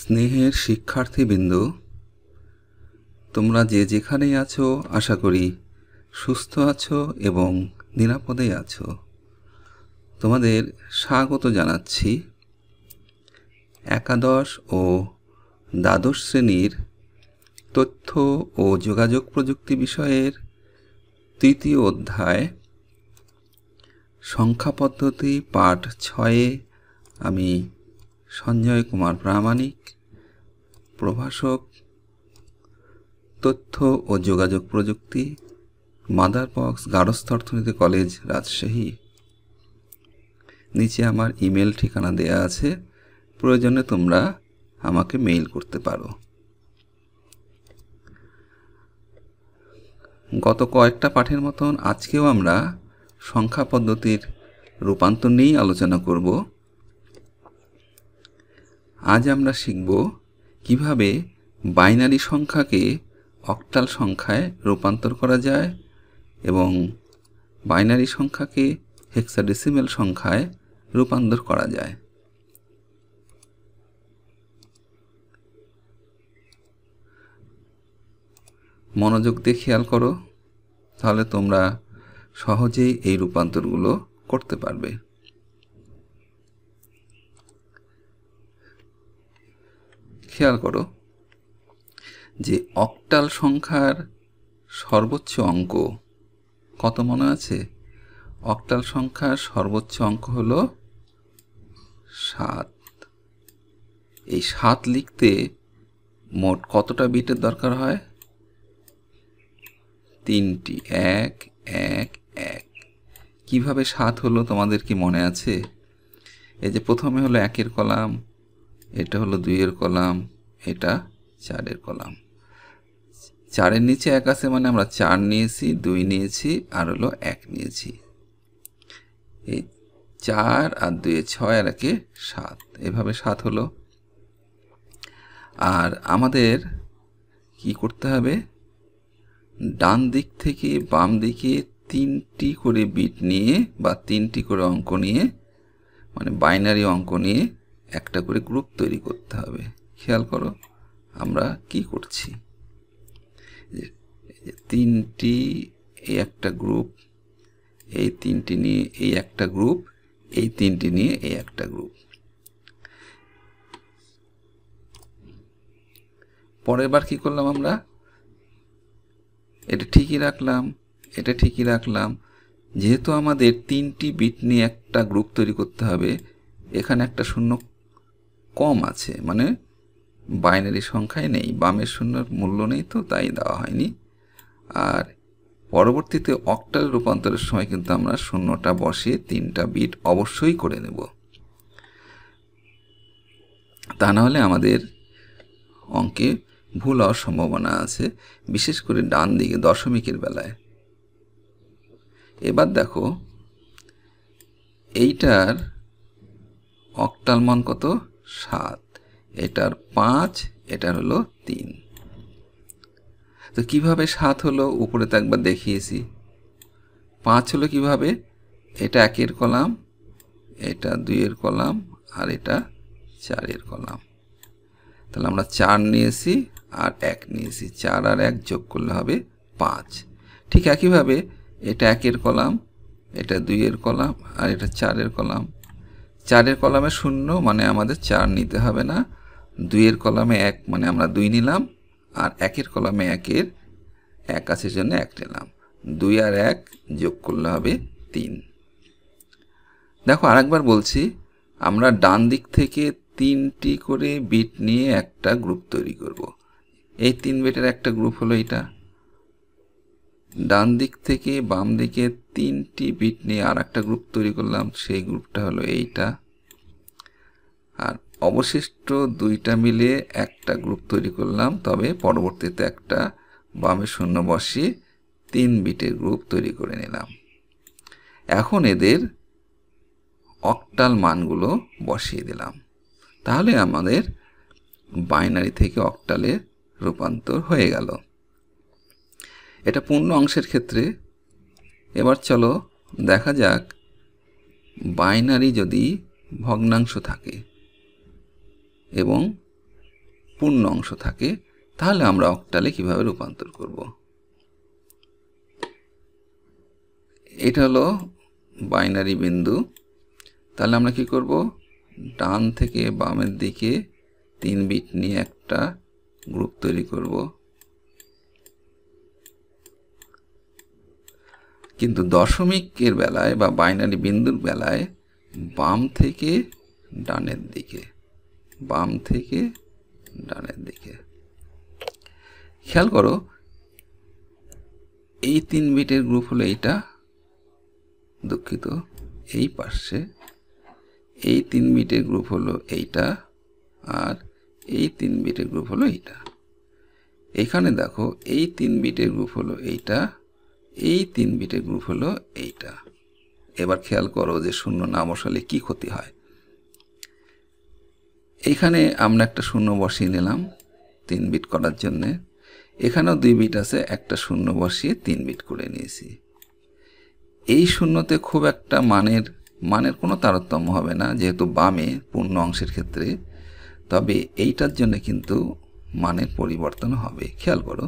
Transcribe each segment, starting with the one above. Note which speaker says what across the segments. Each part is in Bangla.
Speaker 1: স্নেহের শিক্ষার্থীবৃন্দ তোমরা যে যেখানেই আছো আশা করি সুস্থ আছো এবং নিরাপদে আছো তোমাদের স্বাগত জানাচ্ছি একাদশ ও দ্বাদশ শ্রেণীর তথ্য ও যোগাযোগ প্রযুক্তি বিষয়ের তৃতীয় অধ্যায় সংখ্যা পদ্ধতি পাঠ ছয়ে আমি সঞ্জয় কুমার প্রামাণিক প্রভাষক তথ্য ও যোগাযোগ প্রযুক্তি বক্স গারস্থ অর্থনীতি কলেজ রাজশাহী নিচে আমার ইমেল ঠিকানা দেয়া আছে প্রয়োজনে তোমরা আমাকে মেইল করতে পারো গত কয়েকটা পাঠের মতন আজকেও আমরা সংখ্যা পদ্ধতির রূপান্তর নিয়েই আলোচনা করব আজ আমরা শিখব কিভাবে বাইনারি সংখ্যাকে অক্টাল সংখ্যায় রূপান্তর করা যায় এবং বাইনারি সংখ্যাকে হেক্সাডেসিমেল সংখ্যায় রূপান্তর করা যায় মনোযোগ দিয়ে খেয়াল করো তাহলে তোমরা সহজেই এই রূপান্তরগুলো করতে পারবে খেয়াল করো যে অক্টাল সংখ্যার সর্বোচ্চ অঙ্ক কত মনে আছে অক্টাল সংখ্যার সর্বোচ্চ অঙ্ক হল সাত এই সাত লিখতে মোট কতটা বিটের দরকার হয় তিনটি এক এক এক কিভাবে সাত হলো তোমাদের কি মনে আছে এই যে প্রথমে হলো একের কলাম এটা হলো দুইয়ের কলাম এটা চারের কলাম চারের নিচে এক আছে মানে আমরা চার নিয়েছি দুই নিয়েছি আর হলো এক নিয়েছি এই চার আর দুয়ে ছয় আর একে সাত এভাবে সাত হলো আর আমাদের কি করতে হবে ডান দিক থেকে বাম দিকে তিনটি করে বিট নিয়ে বা তিনটি করে অঙ্ক নিয়ে মানে বাইনারি অঙ্ক নিয়ে একটা করে গ্রুপ তৈরি করতে হবে খেয়াল করো আমরা কি করছি তিনটি এই একটা গ্রুপ এই তিনটি নিয়ে এই একটা গ্রুপ এই তিনটি নিয়ে এই একটা গ্রুপ পরের বার কী করলাম আমরা এটা ঠিকই রাখলাম এটা ঠিকই রাখলাম যেহেতু আমাদের তিনটি বিট নিয়ে একটা গ্রুপ তৈরি করতে হবে এখানে একটা শূন্য কম আছে মানে বাইনারি সংখ্যায় নেই বামের শূন্যর মূল্য নেই তো তাই দেওয়া হয়নি আর পরবর্তীতে অক্টাল রূপান্তরের সময় কিন্তু আমরা শূন্যটা বসিয়ে তিনটা বিট অবশ্যই করে নেব তা নাহলে আমাদের অঙ্কে ভুল হওয়ার সম্ভাবনা আছে বিশেষ করে ডান দিকে দশমিকের বেলায় এবার দেখো এইটার অক্টাল মান কত সাত এটার পাঁচ এটার হলো তিন তো কিভাবে সাত হলো উপরে তো একবার দেখিয়েছি পাঁচ হলো কিভাবে এটা একের কলাম এটা দুইয়ের কলাম আর এটা চারের কলাম তাহলে আমরা চার নিয়েছি আর এক নিয়েছি চার আর এক যোগ করলে হবে পাঁচ ঠিক একইভাবে এটা একের কলাম এটা দুইয়ের কলাম আর এটা চারের কলাম চারের কলামে শূন্য মানে আমাদের চার নিতে হবে না দুইয়ের কলামে এক মানে আমরা দুই নিলাম আর একের কলামে একের এক আছে জন্য এক নিলাম দুই আর এক যোগ করলে হবে তিন দেখো আরেকবার বলছি আমরা ডান দিক থেকে তিনটি করে বিট নিয়ে একটা গ্রুপ তৈরি করব। এই তিন বিটের একটা গ্রুপ হলো এটা ডান দিক থেকে বাম দিকে তিনটি বিট নিয়ে আর একটা গ্রুপ তৈরি করলাম সেই গ্রুপটা হলো এইটা আর অবশিষ্ট দুইটা মিলে একটা গ্রুপ তৈরি করলাম তবে পরবর্তীতে একটা বামে শূন্য বসে তিন বিটের গ্রুপ তৈরি করে নিলাম এখন এদের অক্টাল মানগুলো বসিয়ে দিলাম তাহলে আমাদের বাইনারি থেকে অক্টালে রূপান্তর হয়ে গেল এটা পূর্ণ অংশের ক্ষেত্রে এবার চলো দেখা যাক বাইনারি যদি ভগ্নাংশ থাকে এবং পূর্ণ অংশ থাকে তাহলে আমরা অক্টালে কিভাবে রূপান্তর করব এটা হলো বাইনারি বিন্দু তাহলে আমরা কি করব ডান থেকে বামের দিকে তিন বিট নিয়ে একটা গ্রুপ তৈরি করব কিন্তু দশমিকের বেলায় বা বাইনারি বিন্দুর বেলায় বাম থেকে ডানের দিকে বাম থেকে ডানের দিকে খেয়াল করো এই তিন বিটের গ্রুপ হলো এইটা দুঃখিত এই পাশে এই তিন বিটের গ্রুপ হলো এইটা আর এই তিন বিটের গ্রুপ হলো এইটা এখানে দেখো এই তিন বিটের গ্রুপ হলো এইটা এই তিন বিটের গ্রুপ হলো এইটা এবার খেয়াল করো যে শূন্য না বসালে কি ক্ষতি হয় এখানে আমরা একটা শূন্য বসিয়ে নিলাম তিন বিট করার জন্যে এখানেও দুই বিট আছে একটা শূন্য বসিয়ে তিন বিট করে নিয়েছি এই শূন্যতে খুব একটা মানের মানের কোনো তারতম্য হবে না যেহেতু বামে পূর্ণ অংশের ক্ষেত্রে তবে এইটার জন্য কিন্তু মানের পরিবর্তন হবে খেয়াল করো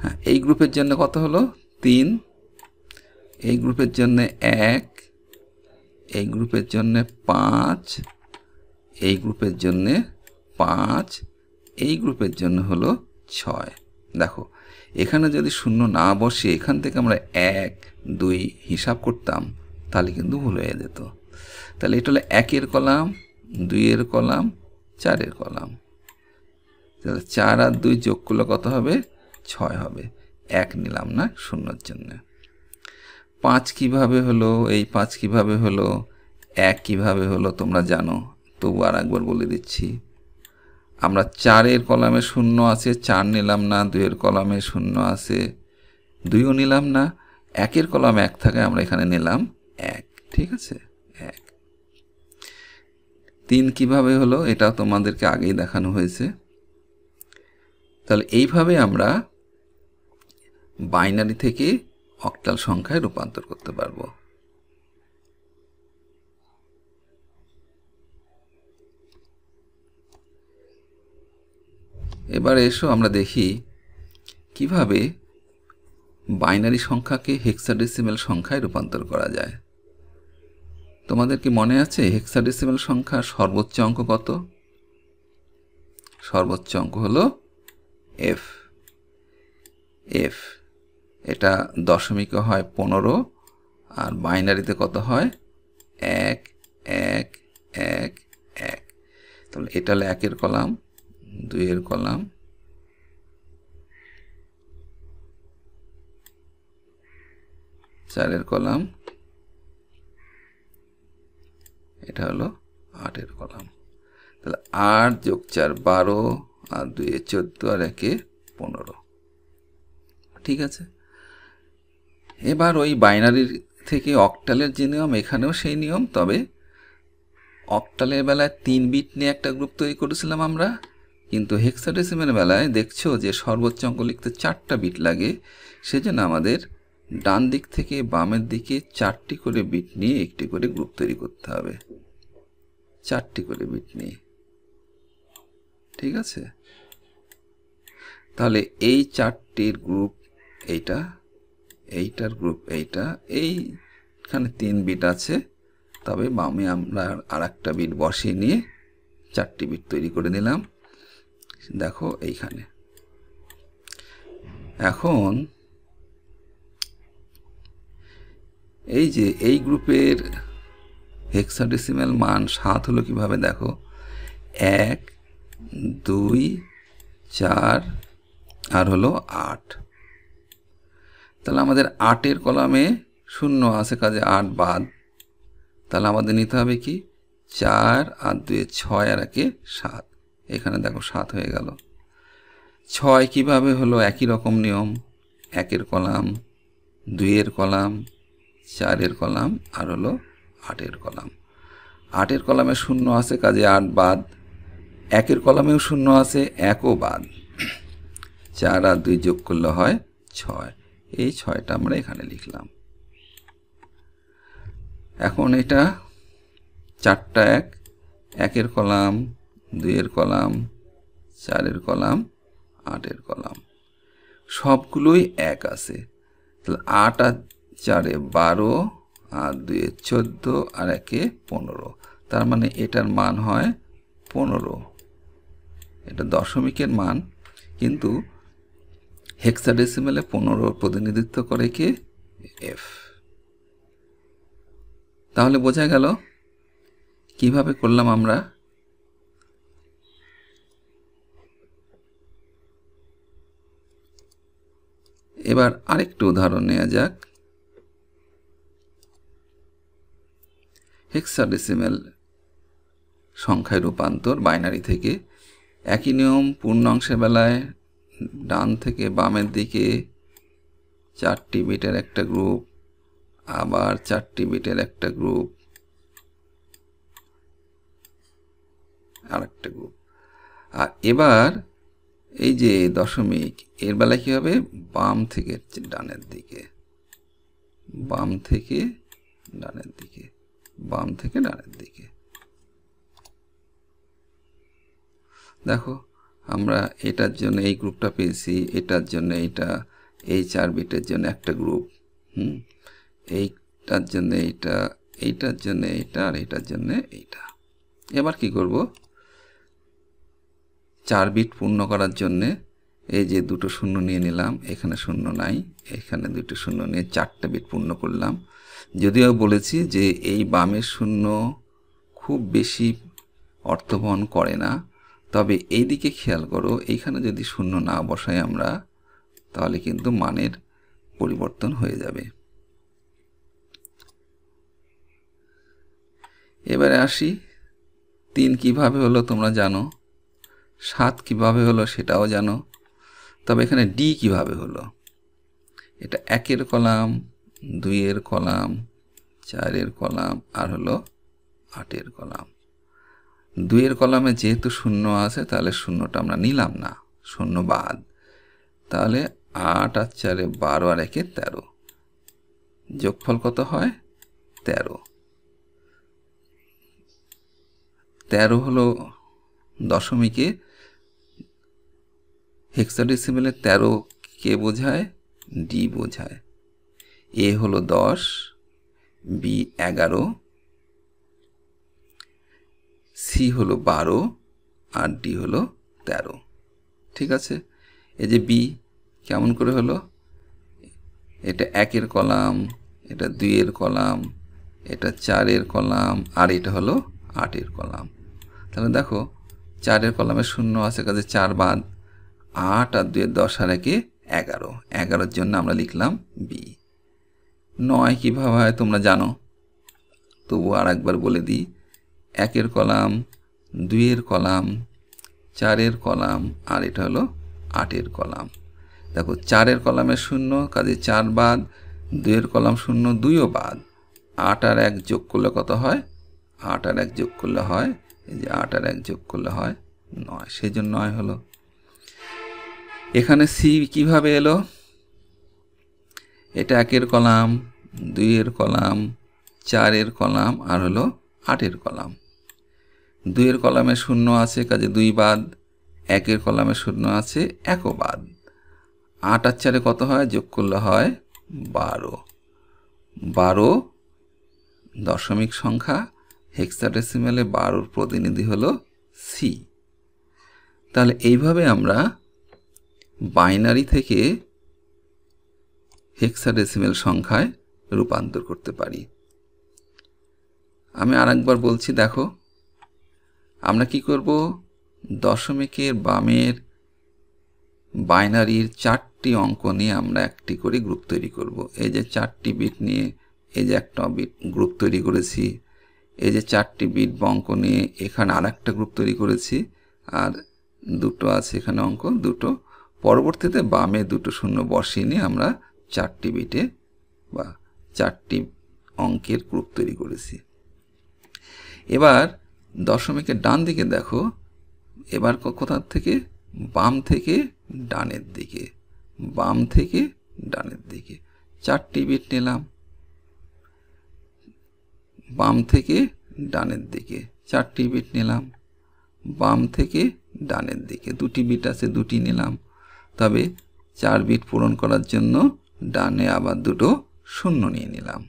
Speaker 1: হ্যাঁ এই গ্রুপের জন্য কত হলো তিন এই গ্রুপের জন্য এক এই গ্রুপের জন্যে পাঁচ এই গ্রুপের জন্যে পাঁচ এই গ্রুপের জন্য হলো ছয় দেখো এখানে যদি শূন্য না বসে এখান থেকে আমরা এক দুই হিসাব করতাম তাহলে কিন্তু ভুল হয়ে যেত তাহলে এটা হলো একের কলাম দুইয়ের কলাম চারের কলাম তাহলে চার আর দুই যোগ করলে কত হবে ছয় হবে এক নিলাম না শূন্যর জন্যে পাঁচ কিভাবে হলো এই পাঁচ কিভাবে হলো এক কিভাবে হলো তোমরা জানো তবু আর একবার বলে দিচ্ছি আমরা চারের কলামে শূন্য আছে চার নিলাম না দুইয়ের কলামে শূন্য আছে দুইও নিলাম না একের কলাম এক থাকে আমরা এখানে নিলাম এক ঠিক আছে এক তিন কিভাবে হলো এটা তোমাদেরকে আগেই দেখানো হয়েছে তাহলে এইভাবে আমরা বাইনারি থেকে অক্টাল সংখ্যায় রূপান্তর করতে পারব এবার এসো আমরা দেখি কিভাবে বাইনারি সংখ্যাকে হেক্সাডেসিমেল সংখ্যায় রূপান্তর করা যায় তোমাদের কি মনে আছে হেক্সাডেসিমেল সংখ্যার সর্বোচ্চ অঙ্ক কত সর্বোচ্চ অঙ্ক হলো এফ এফ এটা দশমিকে হয় পনেরো আর বাইনারিতে কত হয় এক এক এক এক তাহলে এটা হলো একের কলাম দুইয়ের কলাম চারের কলাম এটা হলো আটের কলাম তাহলে আট যোগ চার বারো আর দুয়ে চোদ্দো আর একে পনেরো ঠিক আছে এবার ওই বাইনারির থেকে অকটালের যে নিয়ম এখানেও সেই নিয়ম তবে অকটালের বেলায় তিন বিট নিয়ে একটা গ্রুপ তৈরি করেছিলাম আমরা কিন্তু হেক্সাডেসিমের বেলায় দেখছো যে সর্বোচ্চ অঙ্ক লিখতে চারটা বিট লাগে সেজন্য আমাদের ডান দিক থেকে বামের দিকে চারটি করে বিট নিয়ে একটি করে গ্রুপ তৈরি করতে হবে চারটি করে বিট নিয়ে ঠিক আছে তাহলে এই চারটির গ্রুপ এইটা এইটার গ্রুপ এইটা এইখানে তিন বিট আছে তবে বামে আমরা আর একটা বিট বসিয়ে নিয়ে চারটি বিট তৈরি করে নিলাম দেখো এইখানে এখন এই যে এই গ্রুপের হেক্সাডেসিমাল মান সাত হলো কিভাবে দেখো এক দুই চার আর হলো আট তাহলে আমাদের আটের কলামে শূন্য আছে কাজে আট বাদ তাহলে আমাদের নিতে হবে কি চার আর দুয়ে ছয় আর একে সাত এখানে দেখো সাত হয়ে গেল ছয় কিভাবে হলো একই রকম নিয়ম একের কলাম দুইয়ের কলাম চারের কলাম আর হলো আটের কলাম আটের কলামে শূন্য আছে কাজে আট বাদ একের কলামেও শূন্য আছে একও বাদ চার আর দুই যোগ করলে হয় ছয় এই ছয়টা আমরা এখানে লিখলাম এখন এটা চারটা এক একের কলাম দুইয়ের কলাম চারের কলাম আটের কলাম সবগুলোই এক আছে তাহলে আট আর চারে বারো আর দুয়ে চোদ্দো আর একে পনেরো তার মানে এটার মান হয় পনেরো এটা দশমিকের মান কিন্তু হেক্সাডেসিমেলে পনেরোর প্রতিনিধিত্ব করে কে এফ তাহলে বোঝা গেল কিভাবে করলাম আমরা এবার আরেকটু উদাহরণ নেওয়া যাক হেক্সাডেসিমেল সংখ্যায় রূপান্তর বাইনারি থেকে একই নিয়ম পূর্ণাংশের বেলায় ডান থেকে বামের দিকে চারটি বিটের একটা গ্রুপ আবার চারটি বিটের একটা গ্রুপ আর একটা গ্রুপ আর এবার এই যে দশমিক এর বেলা কী হবে বাম থেকে ডানের দিকে বাম থেকে ডানের দিকে বাম থেকে ডানের দিকে দেখো আমরা এটার জন্য এই গ্রুপটা পেয়েছি এটার জন্য এটা এই চার বিটের জন্য একটা গ্রুপ হুম এইটার জন্য এইটা এইটার জন্য এইটা আর এইটার জন্য এইটা এবার কি করব চার বিট পূর্ণ করার জন্যে এই যে দুটো শূন্য নিয়ে নিলাম এখানে শূন্য নাই এখানে দুটো শূন্য নিয়ে চারটা বিট পূর্ণ করলাম যদিও বলেছি যে এই বামের শূন্য খুব বেশি অর্থবহন করে না তবে এই দিকে খেয়াল করো এইখানে যদি শূন্য না বসাই আমরা তাহলে কিন্তু মানের পরিবর্তন হয়ে যাবে এবারে আসি তিন কিভাবে হলো তোমরা জানো সাত কিভাবে হলো সেটাও জানো তবে এখানে ডি কিভাবে হলো এটা একের কলাম দুইয়ের কলাম চারের কলাম আর হলো আটের কলাম দুইয়ের কলামে যেহেতু শূন্য আছে তাহলে শূন্যটা আমরা নিলাম না শূন্য বাদ তাহলে আট আর চারে বারো আর একে তেরো যোগফল কত হয় তেরো তেরো হলো দশমিকে হেক্সাডেসিমেলে তেরো কে বোঝায় ডি বোঝায় এ হলো দশ বি এগারো সি হলো বারো আর ডি হলো তেরো ঠিক আছে এই যে বি কেমন করে হলো এটা একের কলাম এটা দুইয়ের কলাম এটা চারের কলাম আর এটা হলো আটের কলাম তাহলে দেখো চারের কলামে শূন্য আছে কাছে চার বাদ আট আর দুয়ের দশ আর একে এগারো এগারোর জন্য আমরা লিখলাম বি নয় কীভাবে হয় তোমরা জানো তবু আর একবার বলে দিই একের কলাম দুইয়ের কলাম চারের কলাম আর এটা হলো আটের কলাম দেখো চারের কলামে শূন্য কাজে চার বাদ দুইয়ের কলাম শূন্য দুইও বাদ আট আর এক যোগ করলে কত হয় আট আর এক যোগ করলে হয় এই যে আট আর এক যোগ করলে হয় নয় সেই জন্য নয় হলো এখানে সি কিভাবে এলো এটা একের কলাম দুইয়ের কলাম চারের কলাম আর হলো আটের কলাম দুইয়ের কলামে শূন্য আছে কাজে দুই বাদ একের কলামে শূন্য আছে একও বাদ আট আর চারে কত হয় যোগ করলে হয় বারো বারো দশমিক সংখ্যা হেক্সাডেসিমেলে বারোর প্রতিনিধি হলো সি তাহলে এইভাবে আমরা বাইনারি থেকে হেক্সাডেসিমেল সংখ্যায় রূপান্তর করতে পারি আমি আরেকবার বলছি দেখো আমরা কি করব দশমিকের বামের বাইনারির চারটি অঙ্ক নিয়ে আমরা একটি করে গ্রুপ তৈরি করব। এই যে চারটি বিট নিয়ে এই যে একটা বিট গ্রুপ তৈরি করেছি এই যে চারটি বিট বা অঙ্ক নিয়ে এখানে আর একটা গ্রুপ তৈরি করেছি আর দুটো আছে এখানে অঙ্ক দুটো পরবর্তীতে বামে দুটো শূন্য বসিয়ে নিয়ে আমরা চারটি বিটে বা চারটি অঙ্কের গ্রুপ তৈরি করেছি এবার দশমিকের ডান দিকে দেখো এবার কোথার থেকে বাম থেকে ডানের দিকে বাম থেকে ডানের দিকে চারটি বিট নিলাম বাম থেকে ডানের দিকে চারটি বিট নিলাম বাম থেকে ডানের দিকে দুটি বিট আছে দুটি নিলাম তবে চার বিট পূরণ করার জন্য ডানে আবার দুটো শূন্য নিয়ে নিলাম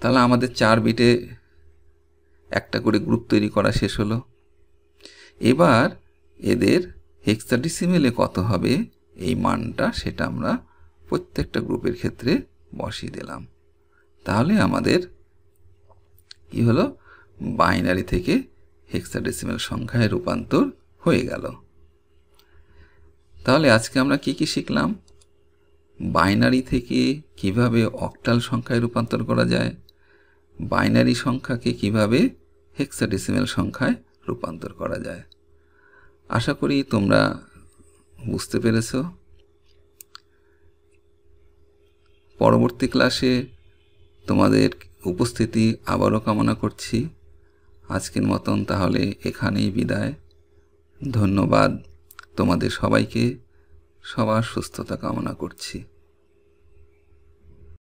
Speaker 1: তাহলে আমাদের চার বিটে একটা করে গ্রুপ তৈরি করা শেষ হলো এবার এদের হেক্সাডিসিমেলে কত হবে এই মানটা সেটা আমরা প্রত্যেকটা গ্রুপের ক্ষেত্রে বসিয়ে দিলাম তাহলে আমাদের কি হলো বাইনারি থেকে হেক্সাডিসিমেল সংখ্যায় রূপান্তর হয়ে গেল তাহলে আজকে আমরা কি কি শিখলাম বাইনারি থেকে কিভাবে অক্টাল সংখ্যায় রূপান্তর করা যায় বাইনারি সংখ্যাকে কিভাবে হেক্সাডেসিমেল সংখ্যায় রূপান্তর করা যায় আশা করি তোমরা বুঝতে পেরেছ পরবর্তী ক্লাসে তোমাদের উপস্থিতি আবারও কামনা করছি আজকের মতন তাহলে এখানেই বিদায় ধন্যবাদ তোমাদের সবাইকে সবার সুস্থতা কামনা করছি